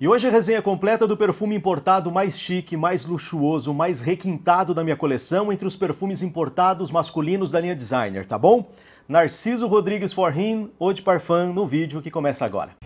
E hoje a resenha completa do perfume importado mais chique, mais luxuoso, mais requintado da minha coleção entre os perfumes importados masculinos da linha designer, tá bom? Narciso Rodrigues Forrin, Eau de Parfum, no vídeo que começa agora.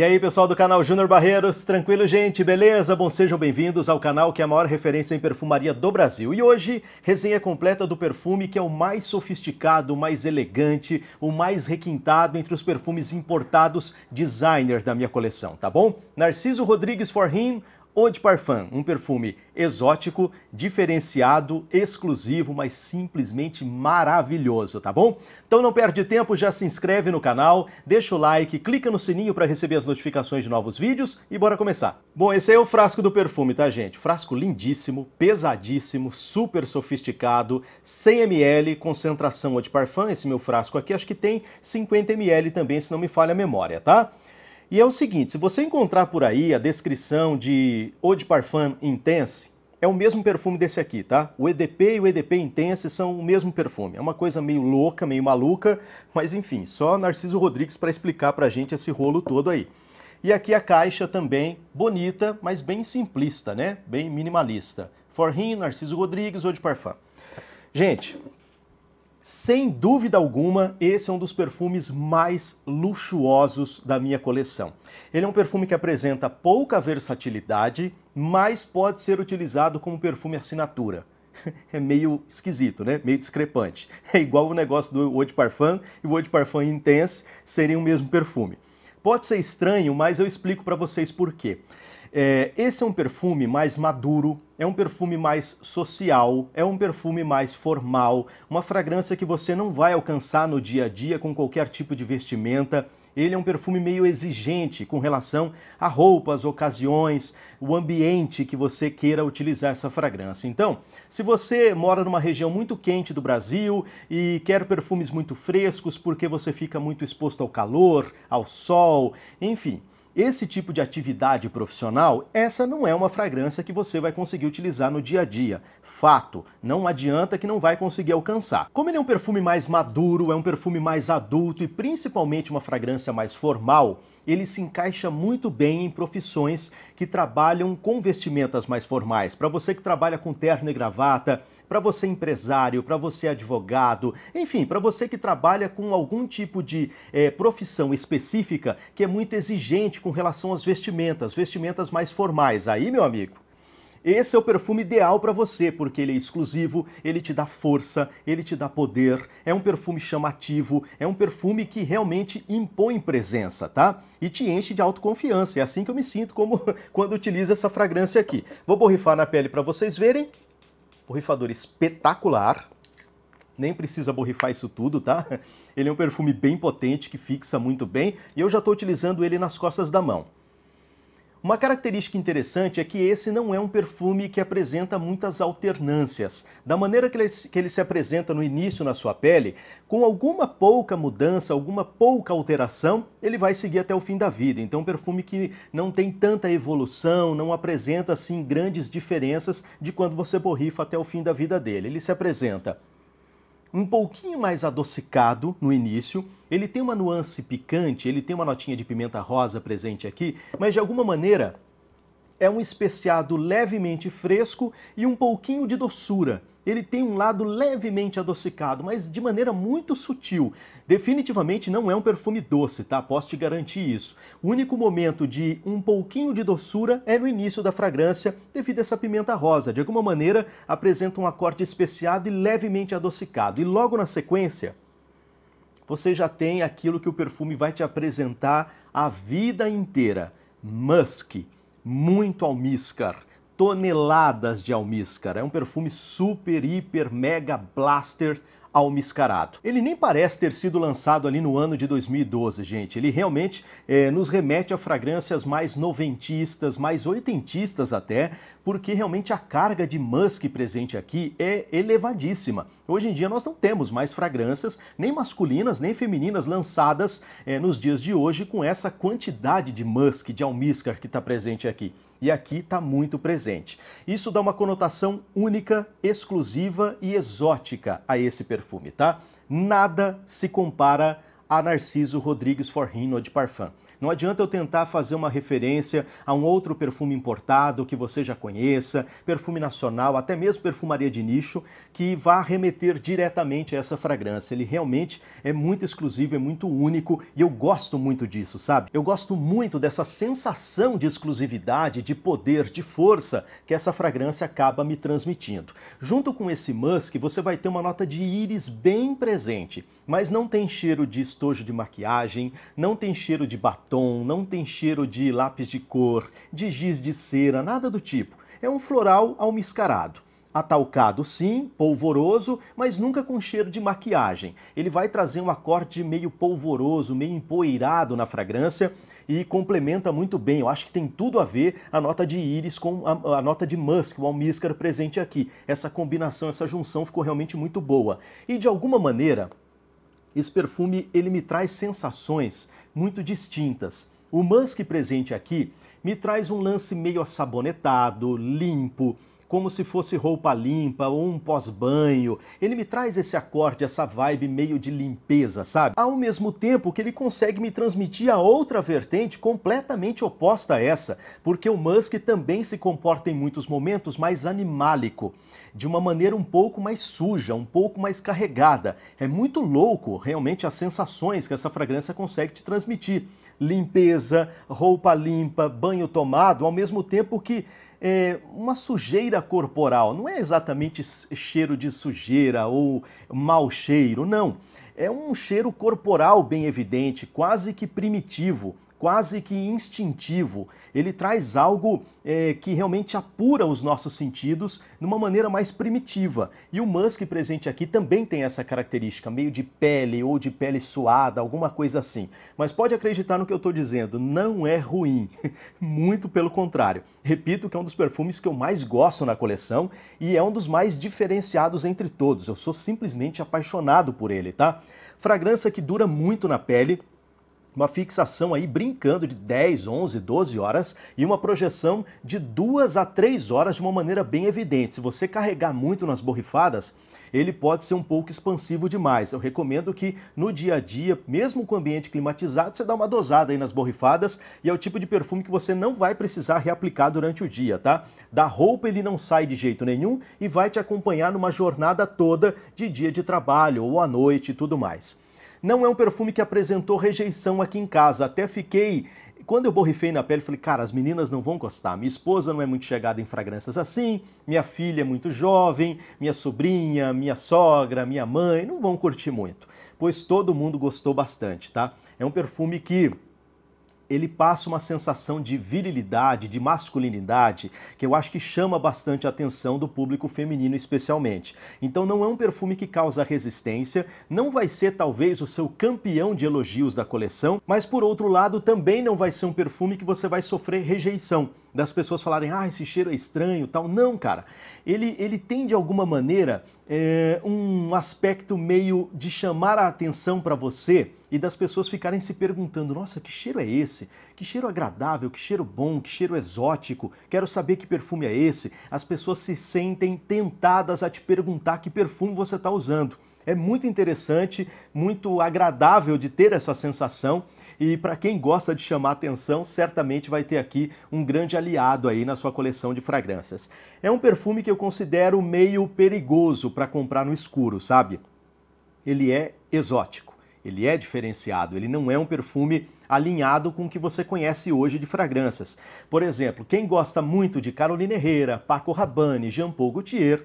E aí, pessoal do canal Júnior Barreiros, tranquilo, gente? Beleza? Bom, sejam bem-vindos ao canal que é a maior referência em perfumaria do Brasil. E hoje, resenha completa do perfume que é o mais sofisticado, o mais elegante, o mais requintado entre os perfumes importados designer da minha coleção, tá bom? Narciso Rodrigues Forrin, Eau de Parfum, um perfume exótico, diferenciado, exclusivo, mas simplesmente maravilhoso, tá bom? Então não perde tempo, já se inscreve no canal, deixa o like, clica no sininho para receber as notificações de novos vídeos e bora começar. Bom, esse aí é o frasco do perfume, tá gente? Frasco lindíssimo, pesadíssimo, super sofisticado, 100 ml, concentração Eau de Parfum, esse meu frasco aqui acho que tem 50 ml também, se não me falha a memória, tá? E é o seguinte, se você encontrar por aí a descrição de Eau de Parfum Intense, é o mesmo perfume desse aqui, tá? O EDP e o EDP Intense são o mesmo perfume. É uma coisa meio louca, meio maluca, mas enfim, só Narciso Rodrigues para explicar para a gente esse rolo todo aí. E aqui a caixa também, bonita, mas bem simplista, né? Bem minimalista. For him, Narciso Rodrigues, Eau de Parfum. Gente, sem dúvida alguma, esse é um dos perfumes mais luxuosos da minha coleção. Ele é um perfume que apresenta pouca versatilidade, mas pode ser utilizado como perfume assinatura. É meio esquisito, né? Meio discrepante. É igual o negócio do Eau de Parfum e o Eau de Parfum Intense seriam o mesmo perfume. Pode ser estranho, mas eu explico para vocês por quê. É, esse é um perfume mais maduro, é um perfume mais social, é um perfume mais formal, uma fragrância que você não vai alcançar no dia a dia com qualquer tipo de vestimenta. Ele é um perfume meio exigente com relação a roupas, ocasiões, o ambiente que você queira utilizar essa fragrância. Então, se você mora numa região muito quente do Brasil e quer perfumes muito frescos porque você fica muito exposto ao calor, ao sol, enfim, esse tipo de atividade profissional, essa não é uma fragrância que você vai conseguir utilizar no dia a dia. Fato, não adianta que não vai conseguir alcançar. Como ele é um perfume mais maduro, é um perfume mais adulto e principalmente uma fragrância mais formal, ele se encaixa muito bem em profissões que trabalham com vestimentas mais formais. Para você que trabalha com terno e gravata, para você empresário, para você advogado, enfim, para você que trabalha com algum tipo de é, profissão específica que é muito exigente com relação às vestimentas, vestimentas mais formais. Aí, meu amigo, esse é o perfume ideal para você, porque ele é exclusivo, ele te dá força, ele te dá poder, é um perfume chamativo, é um perfume que realmente impõe presença, tá? E te enche de autoconfiança. É assim que eu me sinto como quando utilizo essa fragrância aqui. Vou borrifar na pele para vocês verem borrifador espetacular. Nem precisa borrifar isso tudo, tá? Ele é um perfume bem potente que fixa muito bem e eu já estou utilizando ele nas costas da mão. Uma característica interessante é que esse não é um perfume que apresenta muitas alternâncias. Da maneira que ele, que ele, se apresenta no início na sua pele, com alguma pouca mudança, alguma pouca alteração, ele vai seguir até o fim da vida. Então, um perfume que não tem tanta evolução, não apresenta assim grandes diferenças de quando você borrifa até o fim da vida dele. Ele se apresenta um pouquinho mais adocicado no início. Ele tem uma nuance picante, ele tem uma notinha de pimenta rosa presente aqui, mas de alguma maneira é um especiado levemente fresco e um pouquinho de doçura ele tem um lado levemente adocicado, mas de maneira muito sutil. Definitivamente não é um perfume doce, tá? Posso te garantir isso. O único momento de um pouquinho de doçura é no início da fragrância, devido a essa pimenta rosa. De alguma maneira, apresenta um acorde especiado e levemente adocicado. E logo na sequência, você já tem aquilo que o perfume vai te apresentar a vida inteira. Musk, muito almíscar toneladas de almíscar. É um perfume super, hiper, mega blaster almiscarado. Ele nem parece ter sido lançado ali no ano de 2012, gente. Ele realmente é, nos remete a fragrâncias mais noventistas, mais oitentistas até, porque realmente a carga de musk presente aqui é elevadíssima. Hoje em dia nós não temos mais fragrâncias, nem masculinas, nem femininas, lançadas é, nos dias de hoje com essa quantidade de musk, de almíscar que está presente aqui e aqui está muito presente. Isso dá uma conotação única, exclusiva e exótica a esse perfume perfume, tá? Nada se compara a Narciso Rodrigues Forrino de Parfum. Não adianta eu tentar fazer uma referência a um outro perfume importado que você já conheça, perfume nacional, até mesmo perfumaria de nicho, que vá remeter diretamente a essa fragrância. Ele realmente é muito exclusivo, é muito único e eu gosto muito disso, sabe? Eu gosto muito dessa sensação de exclusividade, de poder, de força que essa fragrância acaba me transmitindo. Junto com esse musk, você vai ter uma nota de íris bem presente, mas não tem cheiro de estojo de maquiagem, não tem cheiro de batom batom, não tem cheiro de lápis de cor, de giz de cera, nada do tipo. É um floral almiscarado. Atalcado sim, polvoroso, mas nunca com cheiro de maquiagem. Ele vai trazer um acorde meio polvoroso, meio empoeirado na fragrância e complementa muito bem. Eu acho que tem tudo a ver a nota de íris com a, a nota de musk, o almíscar presente aqui. Essa combinação, essa junção ficou realmente muito boa. E de alguma maneira, esse perfume ele me traz sensações muito distintas. O Musk presente aqui me traz um lance meio assabonetado, limpo, como se fosse roupa limpa ou um pós-banho. Ele me traz esse acorde, essa vibe meio de limpeza, sabe? Ao mesmo tempo que ele consegue me transmitir a outra vertente completamente oposta a essa, porque o Musk também se comporta em muitos momentos mais animálico, de uma maneira um pouco mais suja, um pouco mais carregada. É muito louco realmente as sensações que essa fragrância consegue te transmitir. Limpeza, roupa limpa, banho tomado, ao mesmo tempo que é, uma sujeira corporal. Não é exatamente cheiro de sujeira ou mau cheiro, não. É um cheiro corporal bem evidente, quase que primitivo, quase que instintivo. Ele traz algo é, que realmente apura os nossos sentidos de uma maneira mais primitiva. E o Musk presente aqui também tem essa característica, meio de pele ou de pele suada, alguma coisa assim. Mas pode acreditar no que eu estou dizendo, não é ruim. Muito pelo contrário. Repito que é um dos perfumes que eu mais gosto na coleção e é um dos mais diferenciados entre todos. Eu sou simplesmente apaixonado por ele, tá? Fragrância que dura muito na pele, uma fixação aí brincando de 10, 11, 12 horas e uma projeção de 2 a 3 horas de uma maneira bem evidente. Se você carregar muito nas borrifadas, ele pode ser um pouco expansivo demais. Eu recomendo que no dia a dia, mesmo com o ambiente climatizado, você dá uma dosada aí nas borrifadas e é o tipo de perfume que você não vai precisar reaplicar durante o dia, tá? Da roupa ele não sai de jeito nenhum e vai te acompanhar numa jornada toda de dia de trabalho ou à noite e tudo mais. Não é um perfume que apresentou rejeição aqui em casa. Até fiquei quando eu borrifei na pele, falei, cara, as meninas não vão gostar. Minha esposa não é muito chegada em fragrâncias assim, minha filha é muito jovem, minha sobrinha, minha sogra, minha mãe, não vão curtir muito. Pois todo mundo gostou bastante, tá? É um perfume que ele passa uma sensação de virilidade, de masculinidade, que eu acho que chama bastante a atenção do público feminino especialmente. Então não é um perfume que causa resistência, não vai ser talvez o seu campeão de elogios da coleção, mas por outro lado também não vai ser um perfume que você vai sofrer rejeição das pessoas falarem, ah, esse cheiro é estranho tal. Não, cara. Ele, ele tem de alguma maneira é, um aspecto meio de chamar a atenção para você e das pessoas ficarem se perguntando: nossa, que cheiro é esse? Que cheiro agradável, que cheiro bom, que cheiro exótico, quero saber que perfume é esse. As pessoas se sentem tentadas a te perguntar que perfume você está usando. É muito interessante, muito agradável de ter essa sensação e para quem gosta de chamar atenção, certamente vai ter aqui um grande aliado aí na sua coleção de fragrâncias. É um perfume que eu considero meio perigoso para comprar no escuro, sabe? Ele é exótico, ele é diferenciado, ele não é um perfume alinhado com o que você conhece hoje de fragrâncias. Por exemplo, quem gosta muito de Carolina Herrera, Paco Rabanne, Jean Paul Gaultier,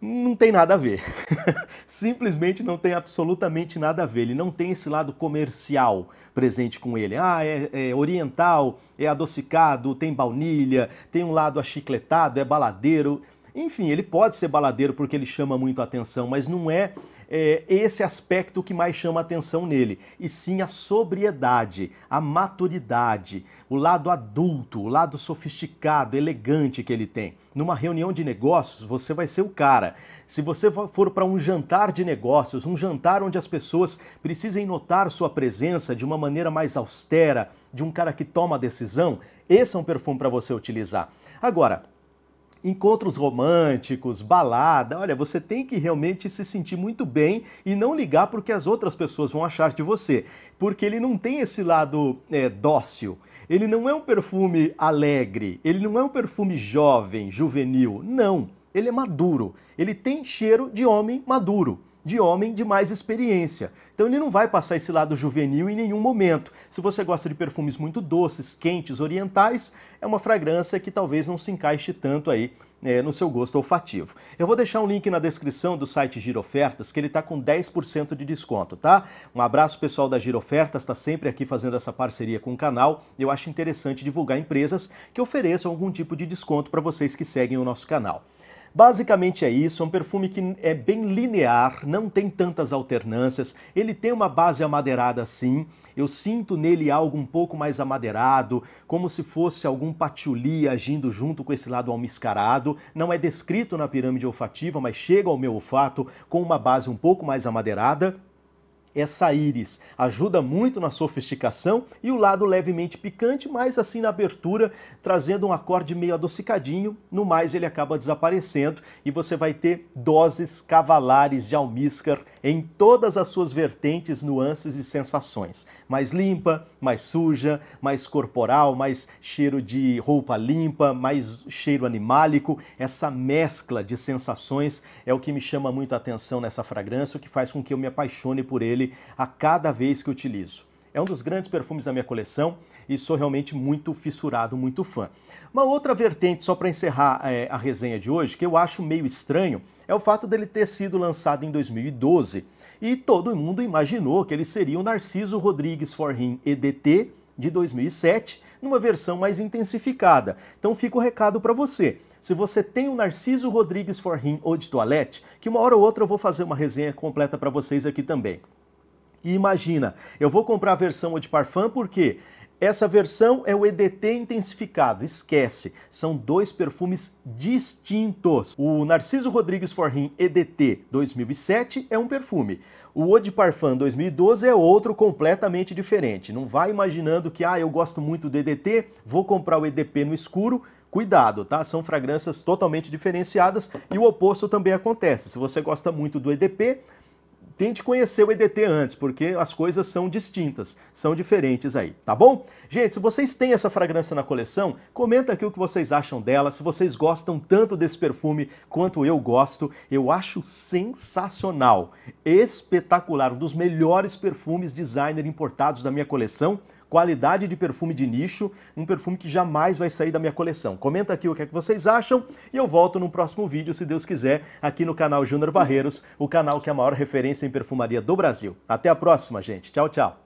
não tem nada a ver. Simplesmente não tem absolutamente nada a ver. Ele não tem esse lado comercial presente com ele. Ah, é, é oriental, é adocicado, tem baunilha, tem um lado achicletado, é baladeiro. Enfim, ele pode ser baladeiro porque ele chama muito a atenção, mas não é, é, esse aspecto que mais chama a atenção nele, e sim a sobriedade, a maturidade, o lado adulto, o lado sofisticado, elegante que ele tem. Numa reunião de negócios, você vai ser o cara. Se você for para um jantar de negócios, um jantar onde as pessoas precisem notar sua presença de uma maneira mais austera, de um cara que toma a decisão, esse é um perfume para você utilizar. Agora, encontros românticos, balada. Olha, você tem que realmente se sentir muito bem e não ligar para o que as outras pessoas vão achar de você, porque ele não tem esse lado é, dócil. Ele não é um perfume alegre, ele não é um perfume jovem, juvenil. Não, ele é maduro. Ele tem cheiro de homem maduro de homem de mais experiência. Então ele não vai passar esse lado juvenil em nenhum momento. Se você gosta de perfumes muito doces, quentes, orientais, é uma fragrância que talvez não se encaixe tanto aí é, no seu gosto olfativo. Eu vou deixar um link na descrição do site Giro Ofertas, que ele está com 10% de desconto, tá? Um abraço pessoal da Giro Ofertas, está sempre aqui fazendo essa parceria com o canal. Eu acho interessante divulgar empresas que ofereçam algum tipo de desconto para vocês que seguem o nosso canal. Basicamente é isso, é um perfume que é bem linear, não tem tantas alternâncias, ele tem uma base amadeirada sim, eu sinto nele algo um pouco mais amadeirado, como se fosse algum patchouli agindo junto com esse lado almiscarado, não é descrito na pirâmide olfativa, mas chega ao meu olfato com uma base um pouco mais amadeirada, essa íris. Ajuda muito na sofisticação e o lado levemente picante, mas assim na abertura, trazendo um acorde meio adocicadinho, no mais ele acaba desaparecendo e você vai ter doses cavalares de almíscar em todas as suas vertentes, nuances e sensações. Mais limpa, mais suja, mais corporal, mais cheiro de roupa limpa, mais cheiro animálico. Essa mescla de sensações é o que me chama muito a atenção nessa fragrância, o que faz com que eu me apaixone por ele a cada vez que utilizo. É um dos grandes perfumes da minha coleção e sou realmente muito fissurado, muito fã. Uma outra vertente, só para encerrar é, a resenha de hoje, que eu acho meio estranho, é o fato dele ter sido lançado em 2012 e todo mundo imaginou que ele seria o Narciso Rodrigues Forrin EDT de 2007, numa versão mais intensificada. Então fica o recado para você. Se você tem o Narciso Rodrigues Forrin ou de Toilette, que uma hora ou outra eu vou fazer uma resenha completa para vocês aqui também. E imagina, eu vou comprar a versão Parfum porque essa versão é o EDT intensificado, esquece, são dois perfumes distintos. O Narciso Rodrigues Forrin EDT 2007 é um perfume, o Eau de Parfum 2012 é outro completamente diferente. Não vai imaginando que, ah, eu gosto muito do EDT, vou comprar o EDP no escuro, cuidado, tá? São fragrâncias totalmente diferenciadas e o oposto também acontece. Se você gosta muito do EDP, tente conhecer o EDT antes, porque as coisas são distintas, são diferentes aí, tá bom? Gente, se vocês têm essa fragrância na coleção, comenta aqui o que vocês acham dela, se vocês gostam tanto desse perfume quanto eu gosto, eu acho sensacional, espetacular, um dos melhores perfumes designer importados da minha coleção, qualidade de perfume de nicho, um perfume que jamais vai sair da minha coleção. Comenta aqui o que é que vocês acham e eu volto no próximo vídeo, se Deus quiser, aqui no canal Júnior Barreiros, o canal que é a maior referência em perfumaria do Brasil. Até a próxima, gente. Tchau, tchau.